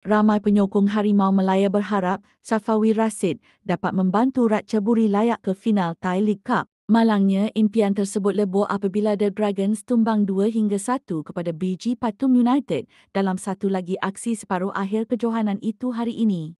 Ramai penyokong Harimau Malaya berharap Safawi Rasid dapat membantu Raja Buri layak ke final Thai League Cup. Malangnya, impian tersebut lebur apabila The Dragons tumbang 2 hingga 1 kepada BG Patum United dalam satu lagi aksi separuh akhir kejohanan itu hari ini.